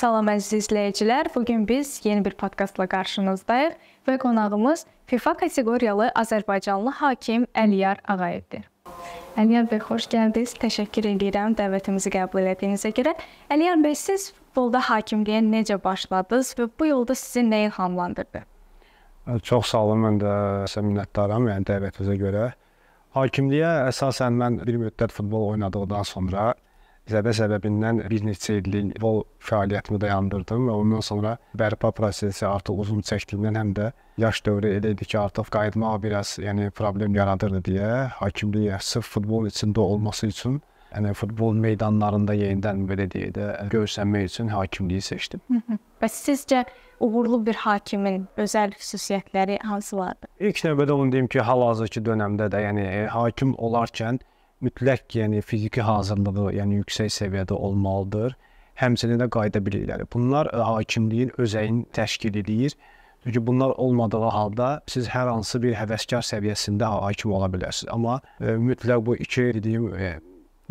Salam əziz izləyicilər. Bu gün biz yeni bir podkastla qarşınızdayıq və qonağımız FIFA kateqoriyalı Azərbaycanlı hakim Əliyar Ağayevdir. Əliyar bəy, xoş gəldiniz. Təşəkkür edirəm dəvətimizi qəbul etdiyinizə görə. Əliyar bəy, siz futbolda hakimliyə necə başladınız və bu yolda sizi nə ilhamlandırdı? Çox sağ olun. Mən də sizə minnətdaram, yəni dəvətinizə görə. Hakimliyə əsasən mən bir müddət futbol oynadıqdan sonra Zəbə səbəbindən bir neçə illik futbol fəaliyyətimi dayandırdım və ondan sonra bərpa prosesi artıq uzun çəkdiyindən həm də yaş dövrü elə idi ki, artıq qayıtmaq biraz yəni problem yaradırdı deyə hakimliyə sırf futbol içində olması üçün yəni futbol meydanlarında yenidən belə deyək də görsənmək üçün hakimliyi seçdim. Hı -hı. Bəs sizcə uğurlu bir hakimin özəl xüsusiyyətləri hansılardır? İlk növbədə onu deyim ki, hal-hazırki dönəmdə də, yəni hakim olarkən mütləq yəni fiziki hazırlığı, yəni yüksək səviyyədə olmalıdır. Həmçinin də qayda bilikləri. Bunlar e, hakimliyin özəyini təşkil edir. Çünki bunlar olmadığı halda siz hər hansı bir həvəskar səviyyəsində hakim ola bilərsiniz. Amma e, mütləq bu iki dediyim e,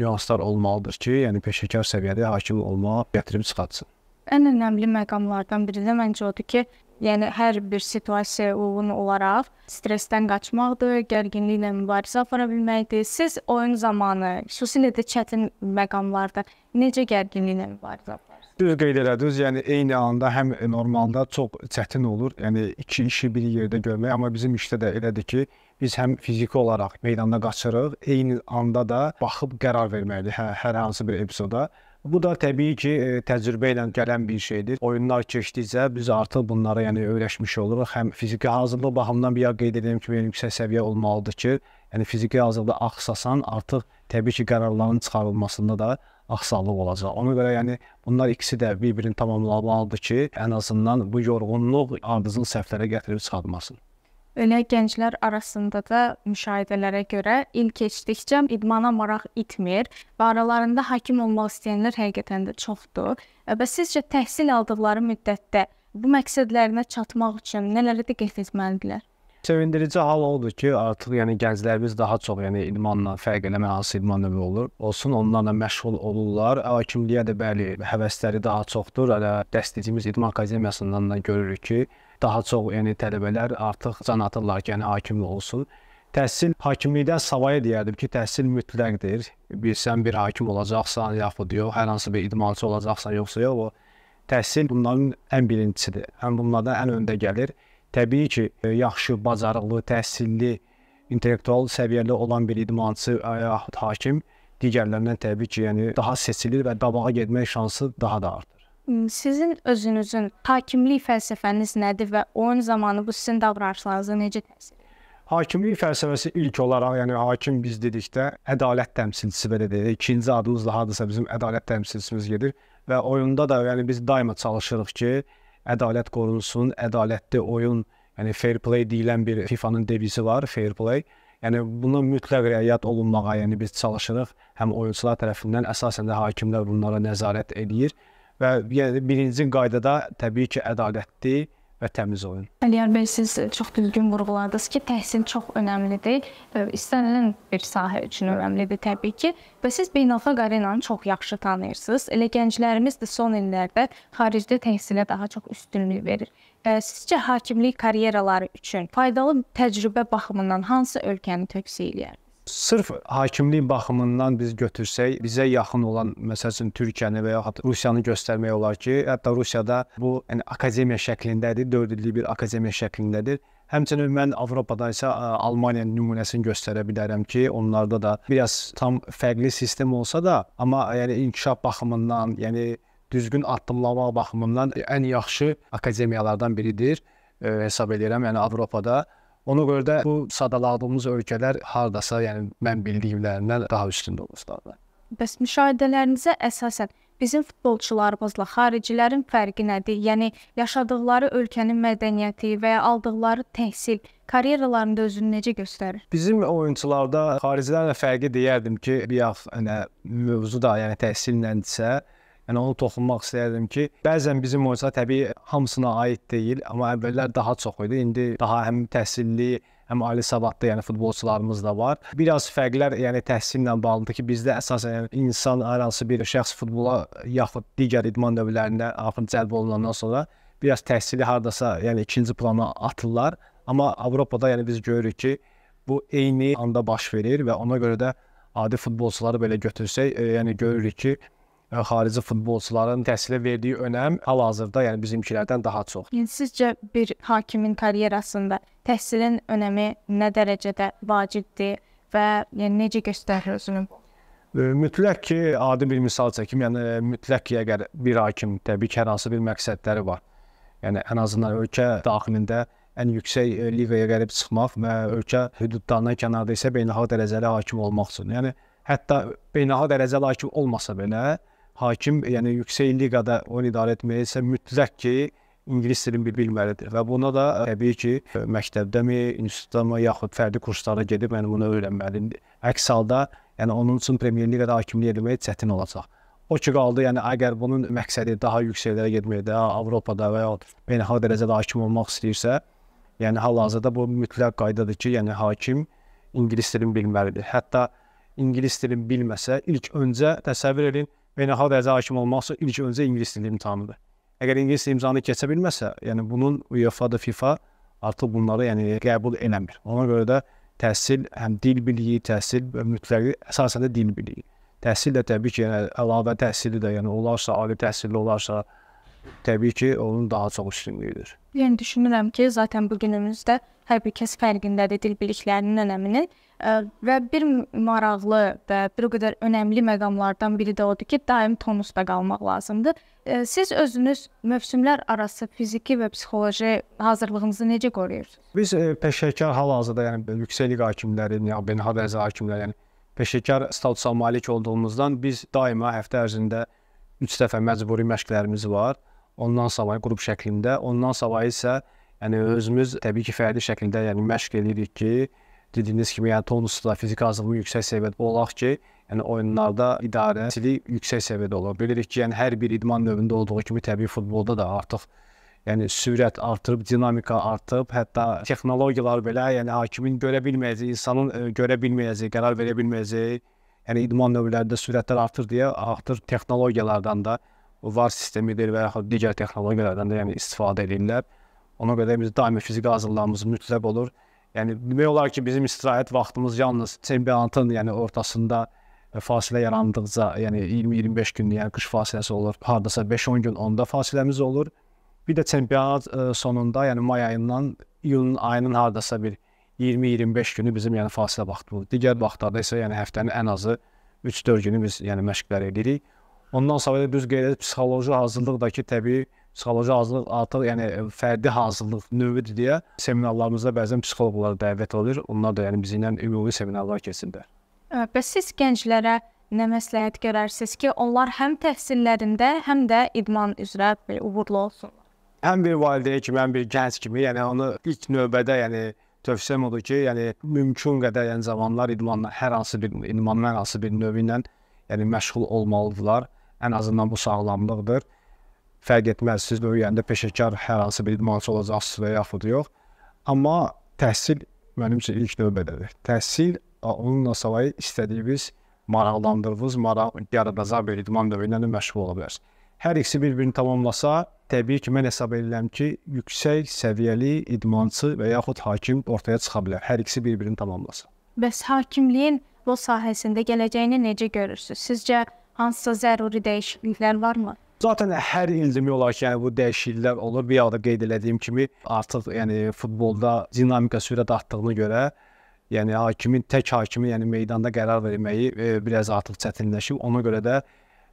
nüanslar olmalıdır ki, yəni peşəkar səviyyədə hakim olmaq gətirib çıxartsın. Ən önəmli məqamlardan biri də məncə odur ki, yəni hər bir situasiyaya uyğun olaraq stressdən qaçmaqdır, gərginliklə mübarizə apara bilməkdir. Siz oyun zamanı, xüsusilə də çətin məqamlarda necə gərginliklə mübarizə aparırsınız? Düz qeyd elədiniz. Yəni eyni anda həm normalda çox çətin olur. Yəni iki işi bir yerdə görmək, amma bizim işdə də elədir ki, biz həm fiziki olaraq meydanda qaçırıq, eyni anda da baxıb qərar verməliyik hə, hər hansı bir epizoda. Bu da təbii ki, e, təcrübə ilə gələn bir şeydir. Oyunlar keçdikcə biz artıq bunlara yəni öyrəşmiş oluruq. Həm fiziki hazırlıq baxımından bir ya qeyd edeyim ki, yüksək səviyyə olmalıdır ki, yəni fiziki hazırlıqda axsasan, artıq təbii ki, qərarların çıxarılmasında da axsaqlıq olacaq. Ona görə yəni bunlar ikisi də bir-birini tamamlamalıdır ki, ən azından bu yorğunluq ardıcıl səhvlərə gətirib çıxartmasın. Elə gənclər arasında da müşahidələrə görə il keçdikcə idmana maraq itmir və aralarında hakim olmaq istəyənlər həqiqətən də çoxdur. E, bəs sizcə təhsil aldıqları müddətdə bu məqsədlərinə çatmaq üçün nələrə diqqət etməlidirlər? Sevindirici hal odur ki, artıq yəni gənclərimiz daha çox yəni idmanla fərq eləmə hansı idman növü olur, olsun onlarla məşğul olurlar. Hakimliyə də bəli, həvəsləri daha çoxdur. Hələ dəstəyimiz idman akademiyasından da görürük ki, daha çox yəni tələbələr artıq can atırlar ki, yəni hakimlik olsun. Təhsil hakimlikdən savayı deyərdim ki, təhsil mütləqdir. Bilsən bir hakim olacaqsan, yaxud yox, hər hansı bir idmançı olacaqsan, yoxsa yox, o təhsil bunların ən birincisidir. Həm bunlardan ən öndə gəlir. Təbii ki, e, yaxşı, bacarıqlı, təhsilli, intellektual səviyyəli olan bir idmançı e, yaxud hakim digərlərindən təbii ki, yəni daha seçilir və dabağa getmək şansı daha da artır sizin özünüzün hakimlik fəlsəfəniz nədir və oyun zamanı bu sizin davranışlarınıza necə təsir edir? Hakimlik fəlsəfəsi ilk olaraq, yəni hakim biz dedikdə ədalət təmsilçisi belə deyirik. İkinci adımızla hardasa bizim ədalət təmsilçimiz gedir və oyunda da yəni biz daima çalışırıq ki, ədalət qorunsun, ədalətli oyun, yəni fair play deyilən bir FIFA-nın devisi var, fair play. Yəni buna mütləq riayət olunmağa, yəni biz çalışırıq. Həm oyunçular tərəfindən əsasən də hakimlər bunlara nəzarət eləyir Və yəni birinci qaydada təbii ki, ədalətdir və təmiz oyun. Əliyar bəy, siz çox düzgün vurğuladınız ki, təhsil çox önəmlidir. İstənilən bir sahə üçün önəmlidir təbii ki. Və siz beynəlxalq arenanı çox yaxşı tanıyırsınız. Elə gənclərimiz də son illərdə xaricdə təhsilə daha çox üstünlük verir. Sizcə hakimlik karyeraları üçün faydalı təcrübə baxımından hansı ölkəni tövsiyə edərsiniz? Sırf hakimlik baxımından biz götürsək, bizə yaxın olan məsəl üçün Türkiyəni və yaxud Rusiyanı göstərmək olar ki, hətta Rusiyada bu yəni akademiya şəklindədir, 4 illik bir akademiya şəklindədir. Həmçinin mən Avropadan isə Almaniya nümunəsini göstərə bilərəm ki, onlarda da biraz tam fərqli sistem olsa da, amma yəni inkişaf baxımından, yəni düzgün addımlamaq baxımından ən yaxşı akademiyalardan biridir e, hesab edirəm, yəni Avropada. Ona görə də bu sadaladığımız ölkələr hardasa, yəni mən bildiyimlərindən daha üstündə olmuşlardır. Bəs müşahidələrinizə əsasən bizim futbolçularımızla xaricilərin fərqi nədir? Yəni yaşadıkları ölkənin mədəniyyəti və ya aldıqları təhsil karyeralarında özünü necə göstərir? Bizim oyunçularda xaricilərlə fərqi deyərdim ki, bir yax, yəni mövzu da, yəni təhsillədirsə, Yəni onu toxunmaq istəyirdim ki, bəzən bizim oyunçular təbii hamısına aid deyil, amma əvvəllər daha çox idi. İndi daha həm təhsilli, həm ali savadlı, yəni futbolçularımız da var. Biraz fərqlər, yəni təhsillə bağlıdır ki, bizdə əsasən yəni, insan hər hansı bir şəxs futbola yaxud digər idman növlərinə axır cəlb olunandan sonra biraz təhsili hardasa, yəni ikinci plana atırlar. Amma Avropada yəni biz görürük ki, bu eyni anda baş verir və ona görə də adi futbolçuları belə götürsək, e, yəni görürük ki, xarici futbolçuların təhsilə verdiyi önəm hal-hazırda, yəni bizimkilərdən daha çoxdur. Yəni sizcə bir hakimin karyerasında təhsilin önəmi nə dərəcədə vacibdir və yəni necə göstərir özünü? Mütləq ki, adi bir misal çəkim, yəni mütləq ki, əgər bir hakim təbii ki, hər hansı bir məqsədləri var. Yəni ən azından ölkə daxilində ən yüksək liqaya gəlib çıxmaq və ölkə hüdudlarından kənarda isə beynəlxalq dərəcəli hakim olmaq üçün. Yəni hətta beynəlxalq dərəcəli hakim olmasa belə, hakim, yəni yüksək liqada onu idarə etməyə isə mütləq ki, ingilis dilini bilməlidir və buna da təbii ki, məktəbdəmi, institutdamı yaxud fərdi kurslara gedib mən bunu öyrənməliyəm. Əks halda, yəni onun üçün Premyer Liqada hakimlik etmək çətin olacaq. O ki qaldı, yəni əgər bunun məqsədi daha yüksəklərə getməkdə, Avropada və ya beynəlxalq dərəcədə hakim olmaq istəyirsə, yəni hal-hazırda bu mütləq qaydadır ki, yəni hakim ingilis dilini bilməlidir. Hətta ingilis dilini bilməsə, ilk öncə təsəvvür edin, beynəlxalq dərəcə hakim olmaq üçün ilk öncə ingilis dili imtahanıdır. Əgər ingilis dili imtahanı keçə bilməsə, yəni bunun UEFA da FIFA artıq bunları yəni qəbul eləmir. Ona görə də təhsil həm dil biliyi, təhsil mütləq əsasən də dil biliyi. Təhsil də təbii ki, yəni əlavə təhsili də, yəni olarsa ali təhsilli olarsa, təbii ki, onun daha çox üstünlüyüdür. Yəni düşünürəm ki, zaten bu günümüzdə hər bir kəs fərqindədir dil biliklərinin önəminin və bir maraqlı və bir o qədər önəmli məqamlardan biri də odur ki, daim tonusda qalmaq lazımdır. Siz özünüz mövsümlər arası fiziki və psixoloji hazırlığınızı necə qoruyursunuz? Biz e, peşəkar hal-hazırda, yəni yüksək liqa hakimləri, yəni beynəlxalq ərzaq hakimləri, yəni peşəkar statusa malik olduğumuzdan biz daima həftə ərzində 3 dəfə məcburi məşqlərimiz var. Ondan savayı qrup şəklində, ondan savayı isə yəni özümüz təbii ki, fərdi şəklində yəni məşq eləyirik ki, dediyiniz kimi yəni tonusda fiziki hazırlığımız yüksək səviyyədə olaq ki, yəni oyunlarda idarəçilik yüksək səviyyədə olur. Bilirik ki, yəni hər bir idman növündə olduğu kimi təbii futbolda da artıq yəni sürət artıb, dinamika artıb, hətta texnologiyalar belə, yəni hakimin görə bilməyəcəyi, insanın e, görə bilməyəcəyi, qərar verə bilməyəcəyi yəni idman növlərində sürətlər artır deyə artır texnologiyalardan da var sistemidir və yaxud digər texnologiyalardan da yəni istifadə edirlər. Ona qədər biz daimi fiziki hazırlığımız mütləq olur. Yəni demək olar ki, bizim istirahət vaxtımız yalnız çempionatın yəni ortasında e, fasilə yarandıqca, yəni 20-25 gün, yəni qış fasiləsi olur. Hardasa 5-10 gün onda fasiləmiz olur. Bir də çempionat e, sonunda, yəni may ayından iyunun ayının hardasa bir 20-25 günü bizim yəni fasilə vaxtımız. Digər vaxtlarda isə yəni həftənin ən azı 3-4 günü biz yəni məşqlər edirik. Ondan sonra düz qeyd edir, psixoloji hazırlıq da ki, təbii psixoloji hazırlıq artıq yəni e, fərdi hazırlıq növüdür deyə seminarlarımızda bəzən psixoloqlar dəvət olur. Onlar da yəni bizimlə ümumi seminarlar keçirlər. Bəs siz gənclərə nə məsləhət görərsiniz ki, onlar həm təhsillərində, həm də idman üzrə belə uğurlu olsunlar? Həm bir valideyn kimi, həm bir gənc kimi, yəni onu ilk növbədə yəni tövsiyəm odur ki, yəni mümkün qədər yəni cavanlar idmanla hər hansı bir idmanın hər hansı bir növü ilə yəni məşğul olmalıdırlar Ən azından bu sağlamlıqdır. Fərq etməz, siz böyüyəndə peşəkar hər hansı bir idmançı olacaqsınız və yaxud yox. Amma təhsil mənim üçün ilk növbədədir. Təhsil onunla savayı istədiyiniz maraqlandırdığınız maraq yaradacaq bir idman növü ilə məşğul ola bilərsiniz. Hər ikisi bir-birini tamamlasa, təbii ki, mən hesab edirəm ki, yüksək səviyyəli idmançı və yaxud hakim ortaya çıxa bilər. Hər ikisi bir-birini tamamlasa. Bəs hakimliyin bu sahəsində gələcəyini necə görürsüz? Sizcə hansısa zəruri dəyişikliklər varmı? Zaten hər il demək olar ki, yəni bu dəyişikliklər olur. Bir arada qeyd elədiyim kimi, artıq yəni futbolda dinamika sürət artdığına görə, yəni hakimin tək hakimi, yəni meydanda qərar verməyi e, biraz artıq çətinləşib. Ona görə də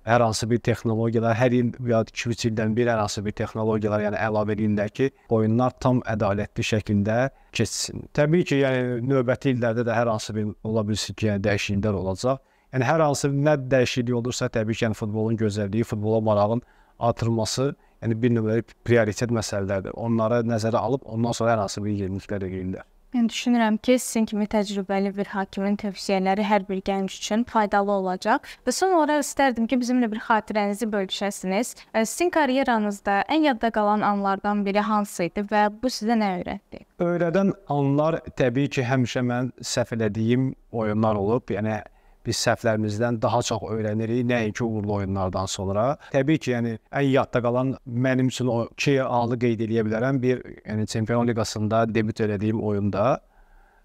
hər hansı bir texnologiyalar hər il və ya 2-3 ildən bir hər hansı bir texnologiyalar yəni əlavə edilirlər ki, oyunlar tam ədalətli şəkildə keçsin. Təbii ki, yəni növbəti illərdə də hər hansı bir ola bilsin ki, yəni dəyişikliklər olacaq. Yəni hər hansı nə dəyişiklik olursa, təbii ki, yəni futbolun gözəlliyi, futbola marağın artırılması, yəni bir nömrəli prioritet məsələlərdir. Onları nəzərə alıb ondan sonra hər hansı bir yeniliklər eləyirlər. Yəni düşünürəm ki, sizin kimi təcrübəli bir hakimin tövsiyələri hər bir gənc üçün faydalı olacaq. Və son olaraq istərdim ki, bizimlə bir xatirənizi bölüşəsiniz. Sizin karyeranızda ən yadda qalan anlardan biri hansı idi və bu sizə nə öyrətdi? Öyrədən anlar təbii ki, həmişə mən səhv elədiyim oyunlar olub. Yəni biz səhvlərimizdən daha çox öyrənirik, nəinki uğurlu oyunlardan sonra. Təbii ki, yəni ən yadda qalan mənim üçün o 2 alı qeyd eləyə bilərəm. Bir, yəni Çempionlar Liqasında debüt elədiyim oyunda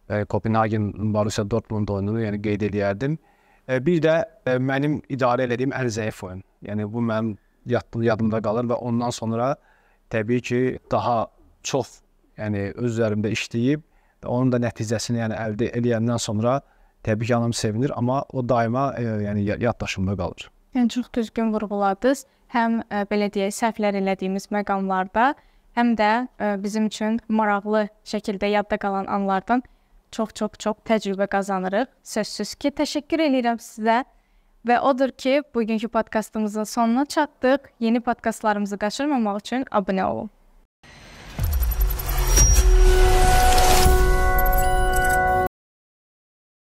e, Kopenhagen Borussia Dortmund oyununu yəni qeyd eləyərdim. E, bir də e, mənim idarə elədiyim ən zəif oyun. Yəni bu mənim yaddım, yadımda qalır və ondan sonra təbii ki, daha çox yəni öz üzərimdə işləyib onun da nəticəsini yəni əldə edəndən sonra Təbii ki, anam sevinir, amma o daima e, yəni yaddaşımda qalır. Yəni çox düzgün vurğuladınız. Həm ə, e, belə deyək, səhvlər elədiyimiz məqamlarda, həm də ə, e, bizim üçün maraqlı şəkildə yadda qalan anlardan çox-çox-çox təcrübə qazanırıq. Sözsüz ki, təşəkkür edirəm sizə. Və odur ki, bugünkü podkastımızın sonuna çatdıq. Yeni podkastlarımızı qaçırmamaq üçün abunə olun.